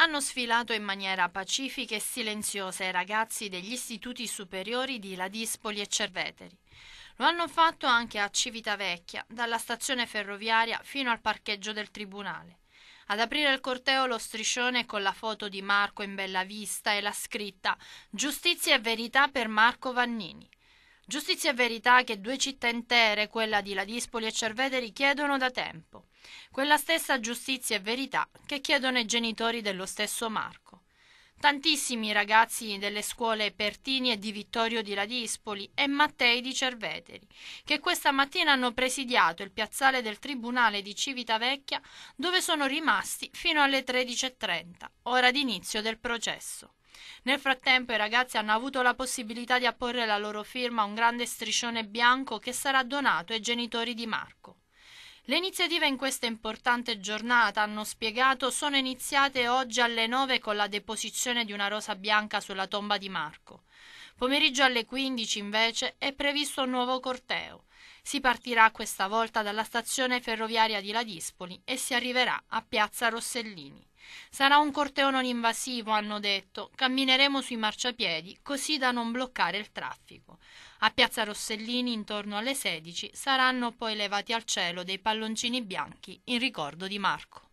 hanno sfilato in maniera pacifica e silenziosa i ragazzi degli istituti superiori di Ladispoli e Cerveteri. Lo hanno fatto anche a Civitavecchia, dalla stazione ferroviaria fino al parcheggio del tribunale. Ad aprire il corteo lo striscione con la foto di Marco in bella vista e la scritta Giustizia e verità per Marco Vannini. Giustizia e verità che due città intere, quella di Ladispoli e Cerveteri, chiedono da tempo quella stessa giustizia e verità che chiedono i genitori dello stesso Marco. Tantissimi ragazzi delle scuole Pertini e di Vittorio di Ladispoli e Mattei di Cerveteri, che questa mattina hanno presidiato il piazzale del Tribunale di Civitavecchia, dove sono rimasti fino alle 13.30, ora d'inizio del processo. Nel frattempo i ragazzi hanno avuto la possibilità di apporre la loro firma a un grande striscione bianco che sarà donato ai genitori di Marco. Le iniziative in questa importante giornata, hanno spiegato, sono iniziate oggi alle 9 con la deposizione di una rosa bianca sulla tomba di Marco. Pomeriggio alle 15 invece è previsto un nuovo corteo. Si partirà questa volta dalla stazione ferroviaria di Ladispoli e si arriverà a Piazza Rossellini. Sarà un corteo non invasivo, hanno detto. Cammineremo sui marciapiedi, così da non bloccare il traffico. A Piazza Rossellini, intorno alle 16, saranno poi levati al cielo dei palloncini bianchi in ricordo di Marco.